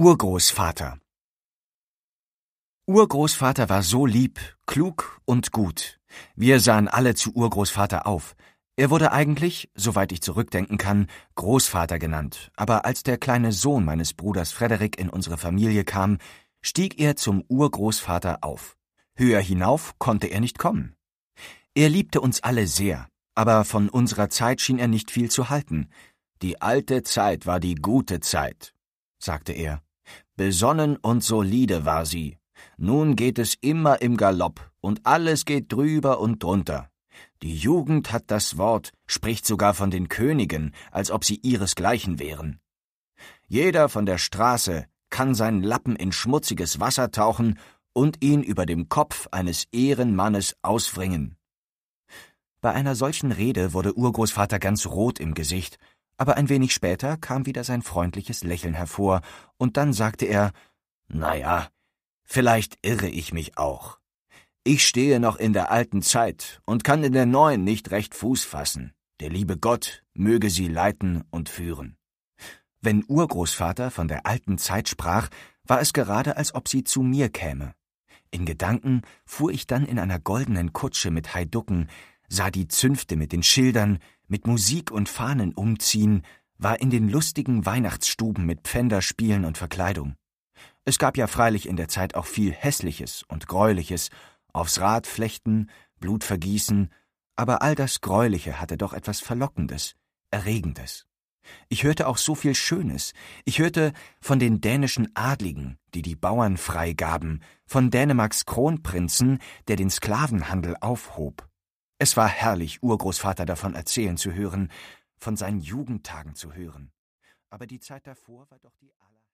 Urgroßvater Urgroßvater war so lieb, klug und gut. Wir sahen alle zu Urgroßvater auf. Er wurde eigentlich, soweit ich zurückdenken kann, Großvater genannt, aber als der kleine Sohn meines Bruders Frederik in unsere Familie kam, stieg er zum Urgroßvater auf. Höher hinauf konnte er nicht kommen. Er liebte uns alle sehr, aber von unserer Zeit schien er nicht viel zu halten. Die alte Zeit war die gute Zeit, sagte er Besonnen und solide war sie. Nun geht es immer im Galopp und alles geht drüber und drunter. Die Jugend hat das Wort, spricht sogar von den Königen, als ob sie ihresgleichen wären. Jeder von der Straße kann seinen Lappen in schmutziges Wasser tauchen und ihn über dem Kopf eines Ehrenmannes auswringen. Bei einer solchen Rede wurde Urgroßvater ganz rot im Gesicht aber ein wenig später kam wieder sein freundliches Lächeln hervor, und dann sagte er Na ja, vielleicht irre ich mich auch. Ich stehe noch in der alten Zeit und kann in der neuen nicht recht Fuß fassen. Der liebe Gott möge sie leiten und führen. Wenn Urgroßvater von der alten Zeit sprach, war es gerade, als ob sie zu mir käme. In Gedanken fuhr ich dann in einer goldenen Kutsche mit Heiducken, sah die Zünfte mit den Schildern, mit Musik und Fahnen umziehen, war in den lustigen Weihnachtsstuben mit Pfänderspielen und Verkleidung. Es gab ja freilich in der Zeit auch viel Hässliches und Gräuliches, aufs Rad flechten, Blut vergießen, aber all das Gräuliche hatte doch etwas Verlockendes, Erregendes. Ich hörte auch so viel Schönes. Ich hörte von den dänischen Adligen, die die Bauern freigaben, von Dänemarks Kronprinzen, der den Sklavenhandel aufhob, es war herrlich, Urgroßvater davon erzählen zu hören, von seinen Jugendtagen zu hören. Aber die Zeit davor war doch die aller